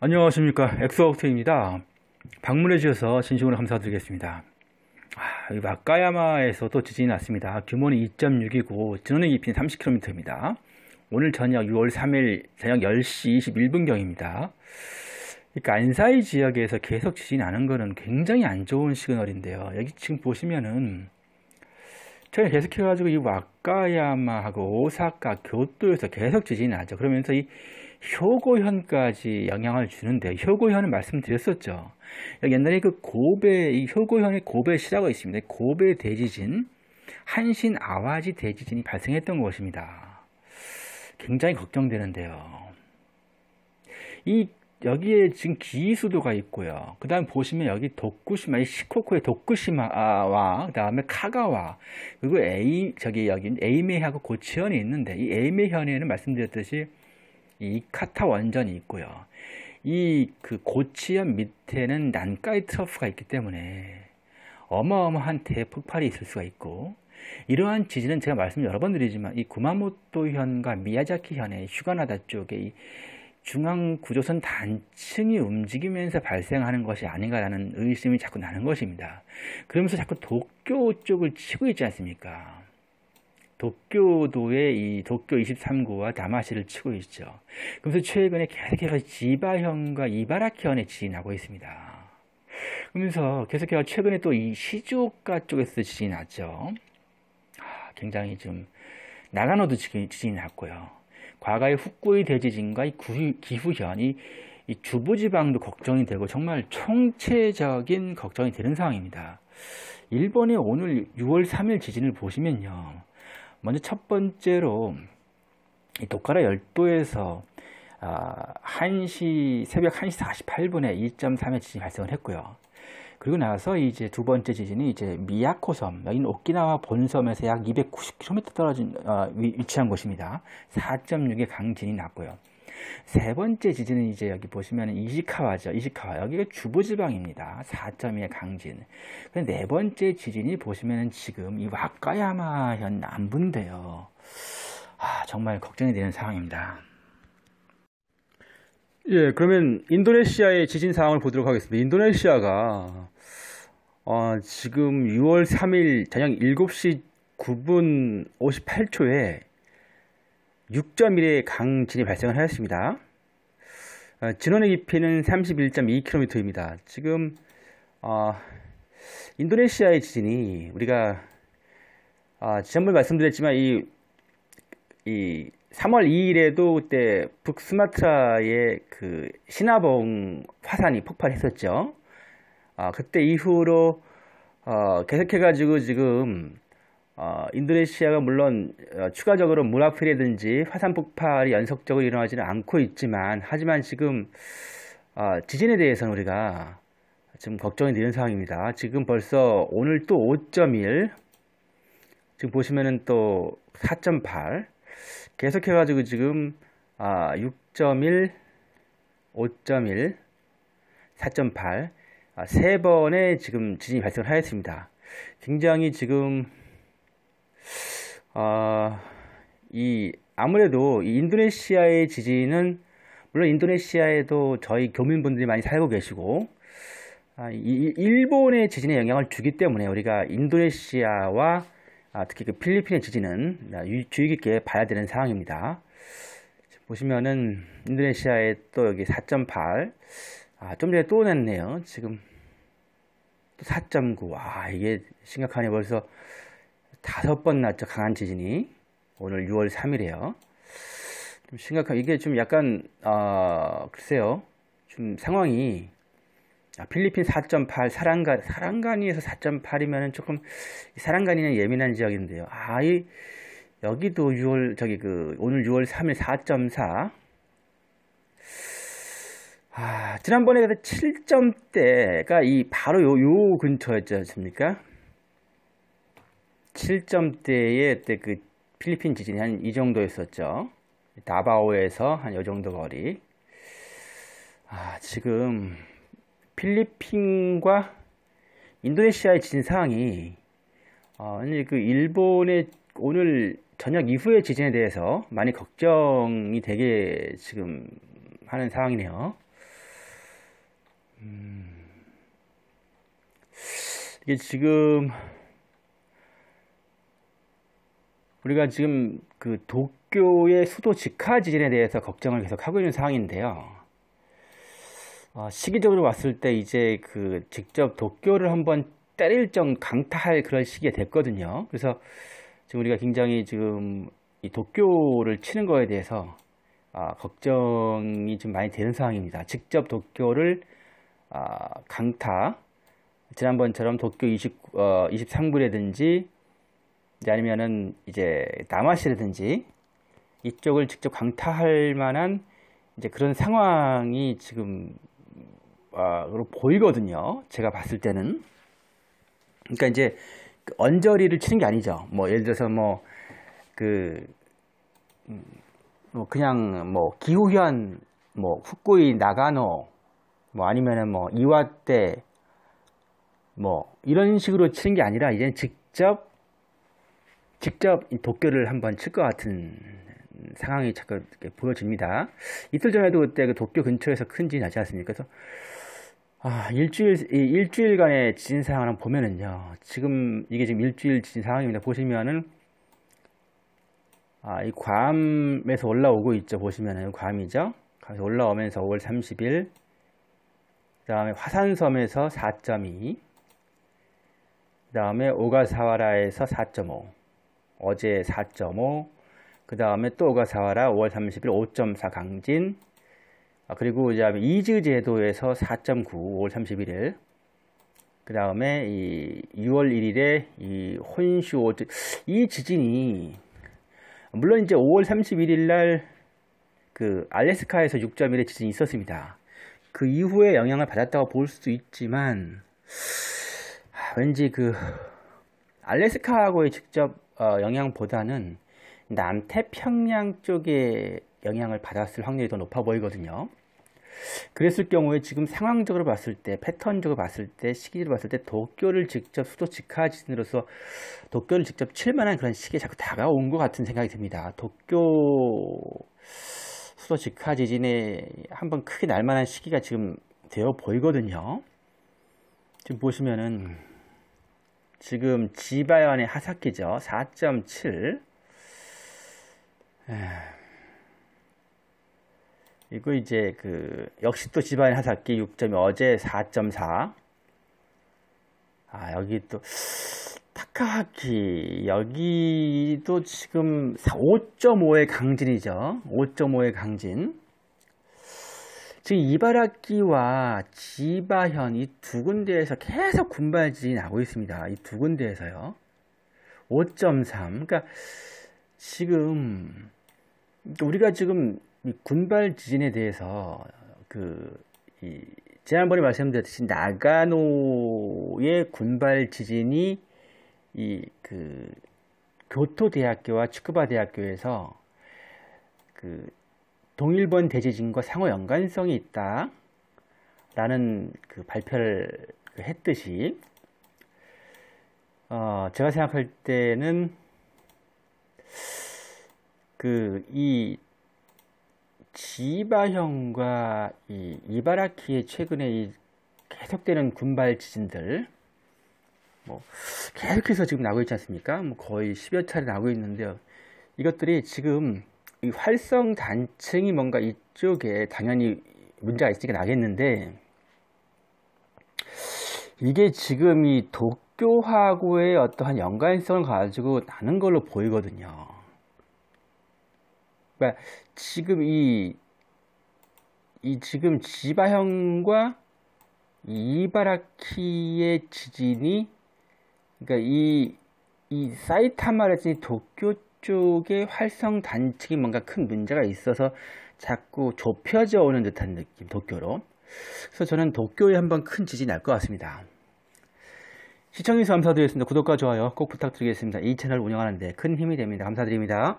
안녕하십니까 엑소옥트입니다 방문해 주셔서 진심으로 감사드리겠습니다 와카야마에서도 아, 지진이 났습니다 규모는 2.6이고 진원의 깊이는 30km입니다 오늘 저녁 6월 3일 저녁 10시 21분경입니다 그러니까 안사이 지역에서 계속 지진이 나는 것은 굉장히 안 좋은 시그널인데요 여기 지금 보시면은 제가 계속해가지고 이 와카야마하고 오사카 교토에서 계속 지진이 나죠 그러면서 이 효고현까지 영향을 주는데 효고현은 말씀드렸었죠. 그러니까 옛날에 그 고배 이 효고현의 고배 시라고 있습니다. 고배 대지진, 한신 아와지 대지진이 발생했던 것입니다. 굉장히 걱정되는데요. 이 여기에 지금 기이수도가 있고요. 그 다음 보시면 여기 도쿠시마, 시코쿠의 도쿠시마와 아, 그 다음에 카가와 그리고 에이 저기 여기 에이메이하고 고치현이 있는데 이에이메현에는 말씀드렸듯이 이 카타 원전이 있고요. 이 그 고치현 밑에는 난카이 트러프가 있기 때문에 어마어마한 대폭발이 있을 수가 있고 이러한 지진은 제가 말씀 여러 번 드리지만 이 구마모토현과 미야자키현의 휴가나다 쪽에 이 중앙 구조선 단층이 움직이면서 발생하는 것이 아닌가라는 의심이 자꾸 나는 것입니다. 그러면서 자꾸 도쿄 쪽을 치고 있지 않습니까? 도쿄도의 이 도쿄 23구와 다마시를 치고 있죠. 그래서 최근에 계속해서 지바현과 이바라키현에 지진하고 있습니다. 그러면서 계속해서 최근에 또 이 시즈오카 쪽에서 지진이 났죠. 굉장히 좀 나가노도 지진이 났고요. 과거의 후쿠이 대지진과 이 기후현이 이 주부지방도 걱정이 되고 정말 총체적인 걱정이 되는 상황입니다. 일본의 오늘 6월 3일 지진을 보시면요. 먼저 첫 번째로 이 도카라 열도에서 아, 1시 새벽 1시 48분에 2.3의 지진이 발생을 했고요. 그리고 나서 이제 두 번째 지진이 이제 미야코섬, 여기는 오키나와 본섬에서 약 290km 떨어진 어, 위, 치한 곳입니다. 4.6의 강진이 났고요. 세 번째 지진은 이제 여기 보시면 이시카와죠. 이시카와 여기가 주부지방입니다. 4.2의 강진. 그 네 번째 지진이 보시면 지금 이 와카야마현 남부인데요. 아, 정말 걱정이 되는 상황입니다. 예, 그러면 인도네시아의 지진 상황을 보도록 하겠습니다. 인도네시아가 어, 지금 6월 3일 저녁 7시 9분 58초에 6.1의 강진이 발생을 하였습니다. 어, 진원의 깊이는 31.2km입니다. 지금 어, 인도네시아의 지진이 우리가 아, 지난번에 말씀드렸지만 이, 이 3월 2일에도 그때 북스마트라의 그 시나봉 화산이 폭발했었죠. 아, 그때 이후로 어, 계속해가지고 지금 어, 인도네시아가 물론 어, 추가적으로 문화피라든지 화산 폭발이 연속적으로 일어나지는 않고 있지만 하지만 지금 어, 지진에 대해서는 우리가 지금 걱정이 되는 상황입니다. 지금 벌써 오늘 또 5.1 지금 보시면은 또 4.8 계속해 가지고 지금 아, 6.1 5.1 4.8 아, 세 번의 지금 지진이 발생을 하였습니다. 굉장히 지금 어, 이 아무래도 이 인도네시아의 지진은 물론 인도네시아에도 저희 교민분들이 많이 살고 계시고 아, 이, 일본의 지진에 영향을 주기 때문에 우리가 인도네시아와 아, 특히 그 필리핀의 지진은 아, 주의 깊게 봐야 되는 상황입니다. 보시면은 인도네시아에 또 여기 4.8, 아, 좀 전에 또 냈네요. 지금 4.9, 아, 이게 심각하네. 벌써 다섯 번 났죠. 강한 지진이. 오늘 6월 3일이에요. 좀 심각한, 이게 좀 약간, 아, 글쎄요. 좀 상황이, 아, 필리핀 4.8, 사랑가, 사랑가니에서 4.8이면 조금, 사랑가니는 예민한 지역인데요. 아, 이, 여기도 6월, 저기 그, 오늘 6월 3일 4.4. 아, 지난번에 7점대가 그러니까 이, 바로 요, 요 근처였지 않습니까? 7점대의 때그 필리핀 지진이 한 이 정도였었죠. 다바오에서 한이 정도 거리. 아, 지금 필리핀과 인도네시아의 지진 상황이 어, 아니 그 일본의 오늘 저녁 이후의 지진에 대해서 많이 걱정이 되게 지금 하는 상황이네요. 음, 이게 지금 우리가 지금 그 도쿄의 수도 직하 지진에 대해서 걱정을 계속 하고 있는 상황인데요. 어, 시기적으로 봤을때 이제 그 직접 도쿄를 한번 때릴 정 강타할 그런 시기가 됐거든요. 그래서 지금 우리가 굉장히 지금 이 도쿄를 치는 거에 대해서 아, 걱정이 좀 많이 되는 상황입니다. 직접 도쿄를 아, 강타 지난번처럼 도쿄 20, 어, 23구라든지 아니면은 이제 남아시라든지 이쪽을 직접 강타할 만한 이제 그런 상황이 지금 어 보이거든요. 제가 봤을 때는. 그러니까 이제 그 언저리를 치는 게 아니죠. 뭐 예를 들어서 뭐그 음, 뭐 그냥 뭐 기후현 뭐 후쿠이 나가노 뭐 아니면은 뭐이와때뭐 이런 식으로 치는 게 아니라 이제 직접 직접 도쿄를 한번 칠 것 같은 상황이 자꾸 보여집니다. 이틀 전에도 그때 그 도쿄 근처에서 큰지진 나지 않습니까? 그래서 아, 일주일, 일주일간의 지진 상황을 보면은요, 지금, 이게 지금 일주일 지진 상황입니다. 보시면은, 아, 이 괌에서 올라오고 있죠. 보시면은, 괌이죠. 괌서 올라오면서 5월 30일, 그 다음에 화산섬에서 4.2, 그 다음에 오가사와라에서 4.5, 어제 4.5, 그 다음에 또 오가사와라 5월 30일 5.4 강진, 아, 그리고 이제 이즈 제도에서 4.9, 5월 31일, 그 다음에 이 6월 1일에 이 혼슈 오즈 이 지진이 물론 이제 5월 31일 날그 알래스카에서 6.1의 지진이 있었습니다. 그 이후에 영향을 받았다고 볼 수도 있지만 아, 왠지 그 알래스카하고의 직접 어, 영향보다는 남태평양 쪽에 영향을 받았을 확률이 더 높아 보이거든요. 그랬을 경우에 지금 상황적으로 봤을 때, 패턴적으로 봤을 때, 시기로 봤을 때 도쿄를 직접 수도 직하진으로서 도쿄를 직접 칠 만한 그런 시기에 자꾸 다가온 것 같은 생각이 듭니다. 도쿄 수도 직하 지진에 한번 크게 날 만한 시기가 지금 되어 보이거든요. 지금 보시면은 지금 지바이완의 하사키죠. 4.7 이거 이제 그 역시 또 지바이완 하사키 6점 어제 4.4 아, 여기 또 타카하키 여기도 지금 5.5의 강진이죠. 5.5의 강진 즉 이바라키와 지바현 이 두 군데에서 계속 군발진이 나고 오 있습니다. 이 두 군데에서요. 5.3 그러니까 지금 그러니까 우리가 지금 군발 지진에 대해서 그 이, 지난번에 말씀드렸듯이 나가노의 군발 지진이 이 그 교토 대학교와 츠쿠바 대학교에서 그 동일본 대지진과 상호 연관성이 있다 라는 그 발표를 그 했듯이 어, 제가 생각할 때는 그 이지바형과이 이바라키의 최근에 이 계속되는 군발 지진들 뭐 계속해서 지금 나고 있지 않습니까? 뭐 거의 10여 차례 나고 있는데요. 이것들이 지금 이 활성 단층이 뭔가 이쪽에 당연히 문제가 있으니까 나겠는데 이게 지금 이 도쿄하고의 어떠한 연관성을 가지고 나는 걸로 보이거든요. 그러니까 지금 이, 이 지금 지바형과 이바라키의 지진이 그러니까 이, 이 사이타마라든지 도쿄 쪽에 활성 단층이 뭔가 큰 문제가 있어서 자꾸 좁혀져 오는 듯한 느낌, 도쿄로. 그래서 저는 도쿄에 한번 큰 지진이 날것 같습니다. 시청해주셔서 감사드리겠습니다. 구독과 좋아요 꼭 부탁드리겠습니다. 이 채널 운영하는데 큰 힘이 됩니다. 감사드립니다.